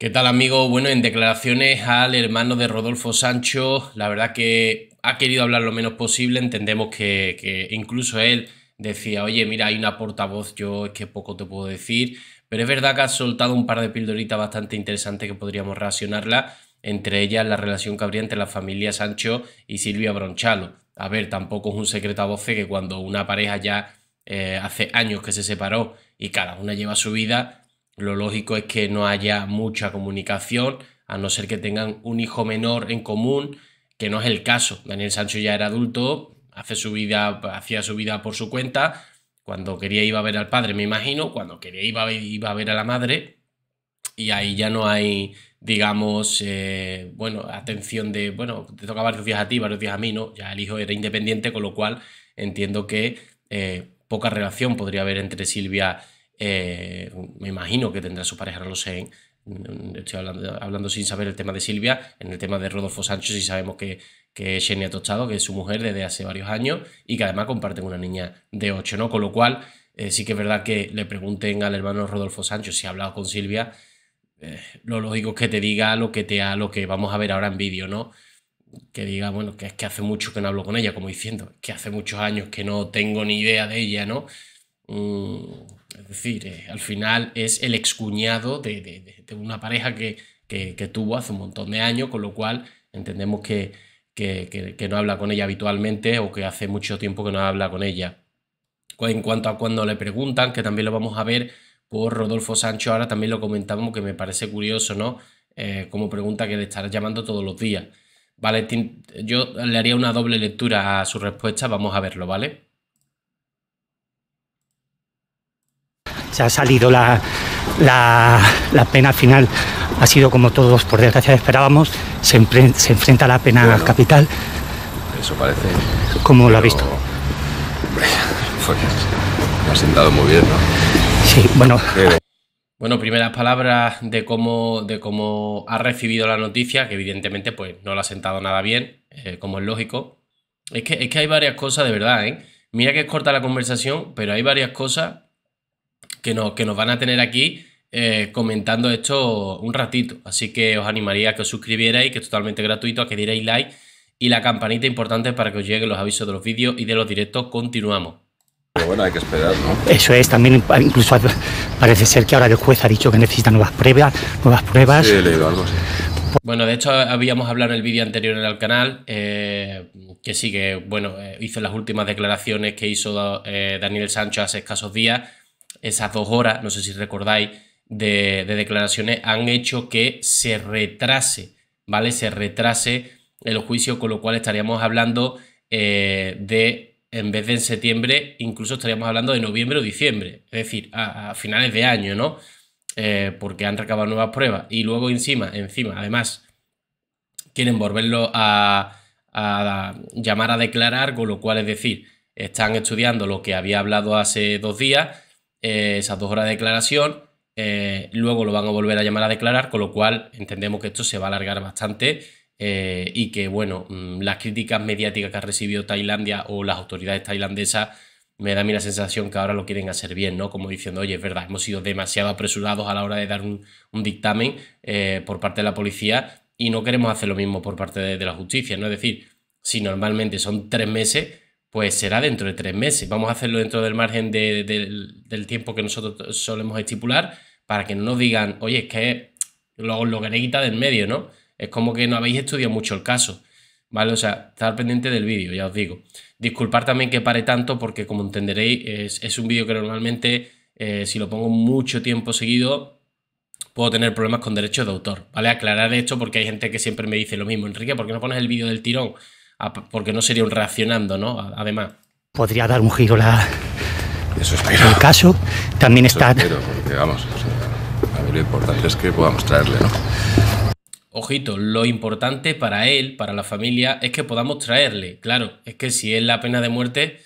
¿Qué tal amigo? Bueno, en declaraciones al hermano de Rodolfo Sancho, la verdad que ha querido hablar lo menos posible, entendemos que, que, incluso él decía, oye, mira, hay una portavoz, yo es que poco te puedo decir, pero es verdad que ha soltado un par de pildoritas bastante interesantes que podríamos reaccionarla, entre ellas la relación que habría entre la familia Sancho y Silvia Bronchalo. A ver, tampoco es un secreto a voces que cuando una pareja ya eh, hace años que se separó y cada una lleva su vida, lo lógico es que no haya mucha comunicación, a no ser que tengan un hijo menor en común, que no es el caso. Daniel Sancho ya era adulto, hace su vida, hacía su vida por su cuenta. Cuando quería iba a ver al padre, me imagino, cuando quería iba, iba a ver a la madre, y ahí ya no hay, digamos, eh, bueno, atención de, bueno, te toca varios días a ti, varios días a mí, ¿no? Ya el hijo era independiente, con lo cual entiendo que eh, poca relación podría haber entre Silvia eh, me imagino que tendrá su pareja, no lo sé, estoy hablando, sin saber el tema de Silvia, en el tema de Rodolfo Sancho Si sabemos que, que es Xenia Tostado, que es su mujer desde hace varios años y que además comparten una niña de 8, ¿no? Con lo cual, eh, sí que es verdad que le pregunten al hermano Rodolfo Sancho si ha hablado con Silvia, eh, lo lógico es que te diga lo que te lo que vamos a ver ahora en vídeo, ¿no? Que diga, bueno, que es que hace mucho que no hablo con ella, como diciendo, que hace muchos años que no tengo ni idea de ella, ¿no? Mm, es decir, eh, al final es el excuñado de, una pareja que, tuvo hace un montón de años, con lo cual entendemos que, que, no habla con ella habitualmente o que hace mucho tiempo que no habla con ella. En cuanto a cuando le preguntan, que también lo vamos a ver por Rodolfo Sancho, ahora también lo comentamos que me parece curioso, ¿no? Eh, como pregunta que le estará llamando todos los días. Vale, yo le haría una doble lectura a su respuesta, vamos a verlo, ¿vale? se ha salido la, pena final. Ha sido como todos, por desgracia, esperábamos. Se, enfrenta a la pena capital. Eso parece. Como lo ha visto? Hombre, ha sentado muy bien, ¿no? Sí, bueno. Bueno, primeras palabras de cómo, de cómo ha recibido la noticia, que evidentemente pues, no la ha sentado nada bien, eh, como es lógico. Es que, es que hay varias cosas de verdad, ¿eh? Mira que es corta la conversación, pero hay varias cosas que, nos van a tener aquí eh, comentando esto un ratito. Así que os animaría a que os suscribierais, que es totalmente gratuito, a que dierais like y la campanita importante para que os lleguen los avisos de los vídeos y de los directos. Continuamos. Pero bueno, hay que esperar, ¿no? Eso es, también incluso parece ser que ahora el juez ha dicho que necesita nuevas pruebas, nuevas pruebas. Bueno, de hecho habíamos hablado en el vídeo anterior en el canal eh, que sí bueno, eh, hizo las últimas declaraciones que hizo Daniel Sancho hace escasos días esas dos horas, no sé si recordáis, de, declaraciones han hecho que se retrase, ¿vale? Se retrase el juicio, con lo cual estaríamos hablando eh, de, en vez de en septiembre, incluso estaríamos hablando de noviembre o diciembre, es decir, a, finales de año, ¿no? Eh, porque han recabado nuevas pruebas y luego encima, encima, además, quieren volverlo a, llamar a declarar, con lo cual es decir, están estudiando lo que había hablado hace dos días eh, esas dos horas de declaración. Eh, luego lo van a volver a llamar a declarar, con lo cual entendemos que esto se va a alargar bastante eh, y que, bueno, mm, las críticas mediáticas que ha recibido Tailandia o las autoridades tailandesas me da a mí la sensación que ahora lo quieren hacer bien, ¿no? Como diciendo, oye, es verdad, hemos sido demasiado apresurados a la hora de dar un, dictamen por parte de la policía y no queremos hacer lo mismo por parte de, de la justicia, ¿no? Es decir, si normalmente son tres meses, pues será dentro de tres meses. Vamos a hacerlo dentro del margen del tiempo que nosotros solemos estipular para que no nos digan, oye, es que lo, lo queréis quitar del medio, ¿no? Es como que no habéis estudiado mucho el caso. ¿Vale? O sea, estar pendiente del vídeo, ya os digo. Disculpar también que pare tanto porque como entenderéis es, un vídeo que normalmente eh, si lo pongo mucho tiempo seguido puedo tener problemas con derechos de autor, ¿vale? Aclarar esto porque hay gente que siempre me dice lo mismo, Enrique, ¿por qué no pones el vídeo del tirón? Ah, porque no sería un reaccionando, ¿no? Además. Podría dar un giro la. Eso espero. El caso también está. Pero porque vamos, lo importante es que podamos traerle, ¿no? Ojito, lo importante para él, para la familia, es que podamos traerle. Claro, es que si es la pena de muerte,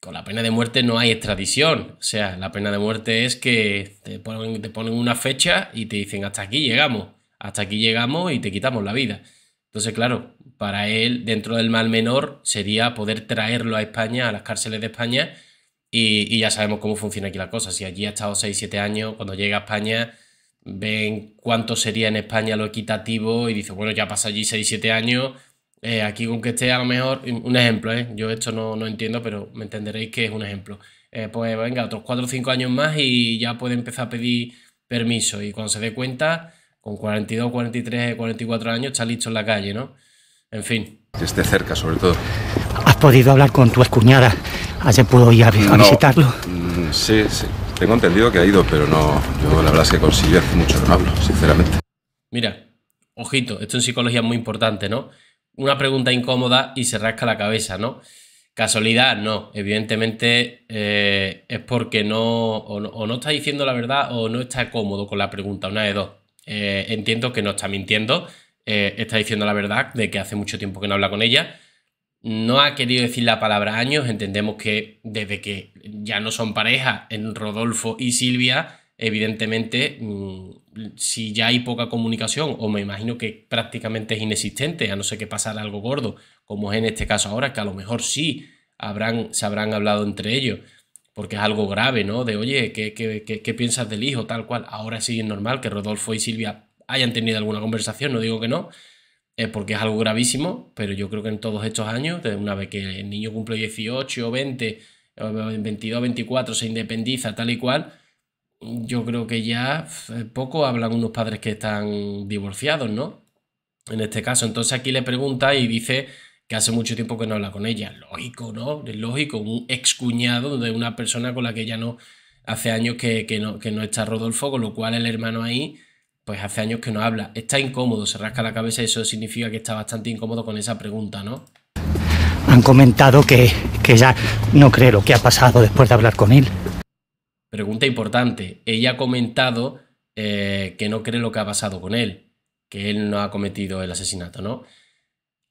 con la pena de muerte no hay extradición. O sea, la pena de muerte es que te ponen una fecha y te dicen hasta aquí llegamos, hasta aquí llegamos y te quitamos la vida. Entonces, claro, para él, dentro del mal menor, sería poder traerlo a España, a las cárceles de España, y, ya sabemos cómo funciona aquí la cosa. Si allí ha estado 6-7 años, cuando llega a España, ven cuánto sería en España lo equitativo y dice, bueno, ya pasa allí 6-7 años, eh, aquí con que esté a lo mejor, un ejemplo, ¿eh? yo esto no, no entiendo, pero me entenderéis que es un ejemplo. Eh, pues venga, otros 4 o 5 años más y ya puede empezar a pedir permiso. Y cuando se dé cuenta, con 42, 43, 44 años está listo en la calle, ¿no? En fin. esté cerca, sobre todo. ¿Has podido hablar con tu excuñada? ¿Has pudo ir a, visitarlo? Mm, sí, sí. Tengo entendido que ha ido, pero no. Yo la verdad es que consiguió hace mucho que no hablo, sinceramente. Mira, ojito, esto en psicología es muy importante, ¿no? Una pregunta incómoda y se rasca la cabeza, ¿no? Casualidad, no. Evidentemente eh, es porque no o, no está diciendo la verdad o no está cómodo con la pregunta, una de dos. Eh, entiendo que no está mintiendo, eh, está diciendo la verdad de que hace mucho tiempo que no habla con ella. No ha querido decir la palabra años, entendemos que desde que ya no son pareja en Rodolfo y Silvia, evidentemente, mm, si ya hay poca comunicación, o me imagino que prácticamente es inexistente, a no ser que pasara algo gordo, como es en este caso ahora, que a lo mejor sí habrán, se habrán hablado entre ellos, porque es algo grave, ¿no? De, oye, ¿qué, qué, qué piensas del hijo? Tal cual. Ahora sí es normal que Rodolfo y Silvia hayan tenido alguna conversación, no digo que no, porque es algo gravísimo, pero yo creo que en todos estos años, una vez que el niño cumple 18 o 20, 22 24, se independiza tal y cual, yo creo que ya eh, poco hablan unos padres que están divorciados, ¿no? En este caso, entonces aquí le pregunta y dice que hace mucho tiempo que no habla con ella. Lógico, ¿no? Es lógico, un excuñado de una persona con la que ya no hace años que, no, que no está Rodolfo, con lo cual el hermano ahí pues hace años que no habla. Está incómodo, se rasca la cabeza y eso significa que está bastante incómodo con esa pregunta, ¿no? Han comentado que, que ya no cree lo que ha pasado después de hablar con él. Pregunta importante. Ella ha comentado eh, que no cree lo que ha pasado con él, que él no ha cometido el asesinato, ¿no?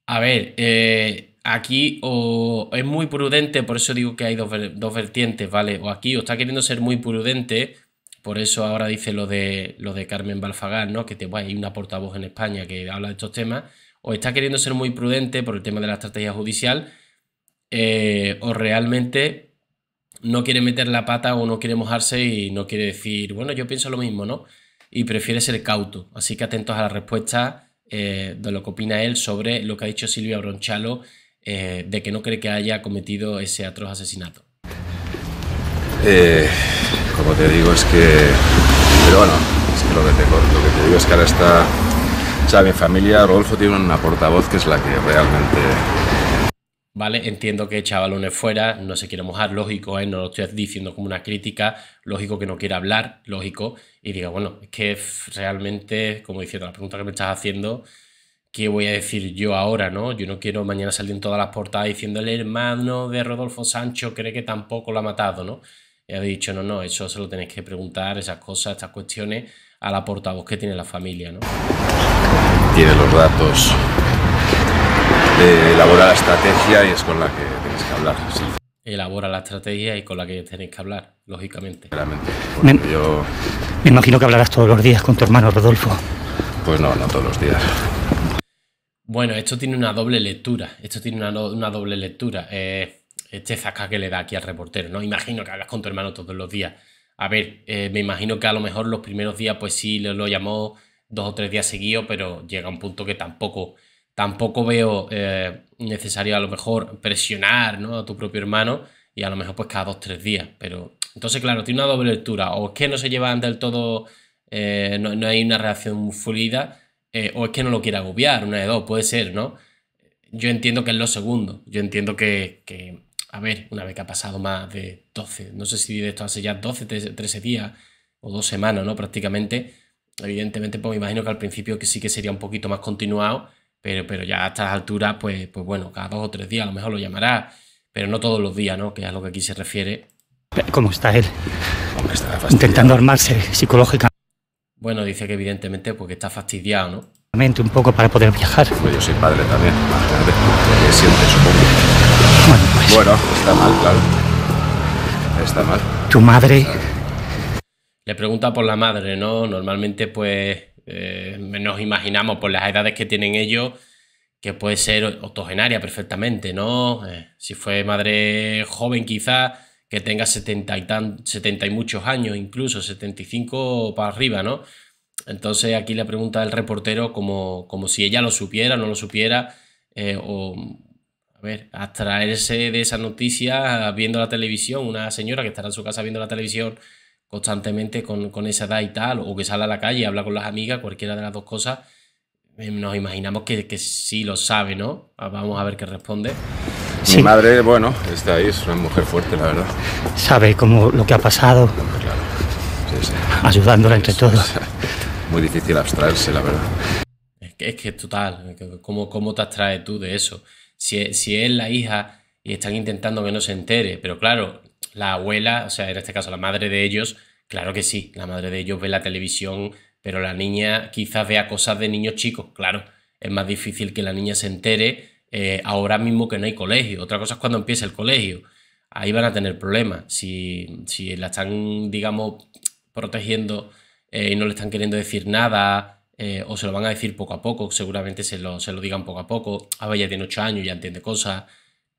A ver, eh, aquí o es muy prudente, por eso digo que hay dos, dos vertientes, ¿vale? O aquí o está queriendo ser muy prudente por eso ahora dice lo de, lo de Carmen Balfagar, ¿no? que hay una portavoz en España que habla de estos temas, o está queriendo ser muy prudente por el tema de la estrategia judicial, eh, o realmente no quiere meter la pata o no quiere mojarse y no quiere decir, bueno, yo pienso lo mismo, ¿no? Y prefiere ser cauto. Así que atentos a la respuesta eh, de lo que opina él sobre lo que ha dicho Silvia Bronchalo eh, de que no cree que haya cometido ese atroz asesinato. Eh, como te digo es que, pero bueno, es que lo que te, que te digo es que ahora está, o sea, mi familia, Rodolfo tiene una portavoz que es la que realmente... Vale, entiendo que echa balones fuera, no se quiere mojar, lógico, ¿eh? no lo estoy diciendo como una crítica, lógico que no quiera hablar, lógico, y diga, bueno, es que realmente, como diciendo la pregunta que me estás haciendo, ¿qué voy a decir yo ahora, no? Yo no quiero mañana salir en todas las portadas diciéndole, hermano de Rodolfo Sancho cree que tampoco lo ha matado, ¿no? he dicho, no, no, eso se lo tenéis que preguntar, esas cosas, estas cuestiones, a la portavoz que tiene la familia, ¿no? Tiene los datos, elabora la estrategia y es con la que tenéis que hablar. Sí. Elabora la estrategia y con la que tenéis que hablar, lógicamente. Me, me imagino que hablarás todos los días con tu hermano Rodolfo. Pues no, no todos los días. Bueno, esto tiene una doble lectura. Esto tiene una, doble lectura. Eh, este zasca que le da aquí al reportero, ¿no? Imagino que hablas con tu hermano todos los días. A ver, eh, me imagino que a lo mejor los primeros días, pues sí, lo, llamó dos o tres días seguidos, pero llega un punto que tampoco, tampoco veo eh, necesario a lo mejor presionar a tu propio hermano y a lo mejor pues cada dos o tres días. Pero entonces, claro, tiene una doble lectura. O es que no se llevan del todo, eh, no, hay una relación fluida, o es que no lo quiere agobiar, una de dos, puede ser, ¿no? Yo entiendo que es lo segundo, yo entiendo que a ver, una vez que ha pasado más de 12, no sé si de esto hace ya 12, 13 días o dos semanas, ¿no? Prácticamente, evidentemente, pues me imagino que al principio que sí que sería un poquito más continuado, pero, ya a estas alturas, pues, pues bueno, cada dos o tres días a lo mejor lo llamará, pero no todos los días, ¿no? Que es a lo que aquí se refiere. ¿Cómo está él? ¿Cómo está Intentando armarse psicológicamente. Bueno, dice que evidentemente porque pues está fastidiado, ¿no? un poco para poder viajar. Pues yo soy padre también, más tarde. Pues. Bueno, está mal, claro. Está mal. Tu madre. Le pregunta por la madre, ¿no? Normalmente, pues. Eh, nos imaginamos por las edades que tienen ellos que puede ser octogenaria perfectamente, ¿no? Eh, si fue madre joven quizás, que tenga 70 y, tan, 70 y muchos años, incluso 75 para arriba, ¿no? Entonces aquí le pregunta el reportero como, como si ella lo supiera, no lo supiera, eh, o a ver, abstraerse de esa noticia viendo la televisión, una señora que estará en su casa viendo la televisión constantemente con, esa edad y tal, o que sale a la calle y habla con las amigas, cualquiera de las dos cosas, eh, nos imaginamos que, que sí lo sabe, ¿no? Ah, vamos a ver qué responde. Mi madre, bueno, está ahí, es una mujer fuerte, la verdad. Sabe cómo lo que ha pasado. Claro. Ayudándola entre todos. Muy difícil abstraerse, la verdad. Es que es, total. ¿Cómo, ¿Cómo te abstraes tú de eso? E, si, es la hija y están intentando que no se entere, pero claro, la abuela, o sea, en este caso la madre de ellos, claro que sí, la madre de ellos ve la televisión, pero la niña quizás vea cosas de niños chicos, claro, es más difícil que la niña se entere eh, ahora mismo que no hay colegio. Otra cosa es cuando empiece el colegio. Ahí van a tener problemas. Si, la están, digamos, protegiendo eh, y no le están queriendo decir nada, eh, o se lo van a decir poco a poco, seguramente se lo, digan poco a poco, ahora ya tiene ocho años, ya entiende cosas,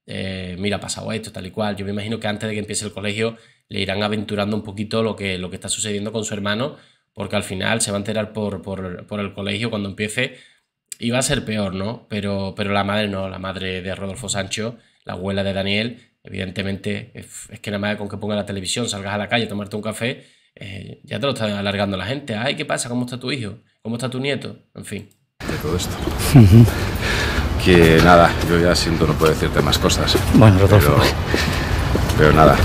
eh, mira, ha pasado esto, tal y cual, yo me imagino que antes de que empiece el colegio le irán aventurando un poquito lo que, lo que está sucediendo con su hermano, porque al final se va a enterar por, el colegio cuando empiece y va a ser peor, ¿no? Pero, pero la madre no, la madre de Rodolfo Sancho, la abuela de Daniel, evidentemente es, que nada más con que ponga la televisión, salgas a la calle, a tomarte un café, eh, ya te lo está alargando la gente. Ay, ¿qué pasa? ¿Cómo está tu hijo? ¿Cómo está tu nieto? En fin. De todo esto. que nada, yo ya siento no puedo decirte más cosas. Bueno, Pero, pero nada,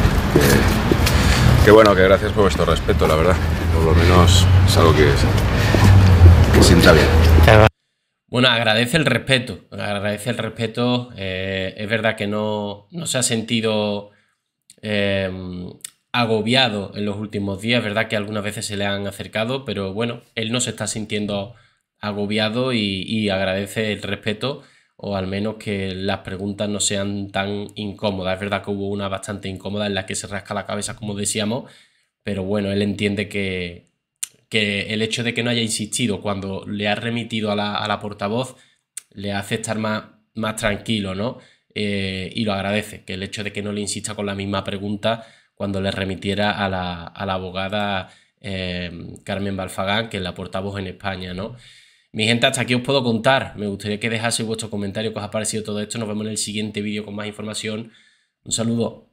que, bueno, que gracias por vuestro respeto, la verdad. Por lo menos es algo que, sienta bien. Bueno, agradece el respeto, agradece el respeto. Eh, es verdad que no, se ha sentido eh, agobiado en los últimos días, verdad que algunas veces se le han acercado, pero bueno, él no se está sintiendo agobiado y, agradece el respeto o al menos que las preguntas no sean tan incómodas. Es verdad que hubo una bastante incómoda en la que se rasca la cabeza, como decíamos, pero bueno, él entiende que, que el hecho de que no haya insistido cuando le ha remitido a la, a la portavoz le hace estar más, más tranquilo, ¿no? Eh, y lo agradece, que el hecho de que no le insista con la misma pregunta cuando le remitiera a la, abogada eh, Carmen Balfagán, que es la portavoz en España, ¿no? Mi gente, hasta aquí os puedo contar. Me gustaría que dejase vuestro comentario, que os ha parecido todo esto. Nos vemos en el siguiente vídeo con más información. Un saludo.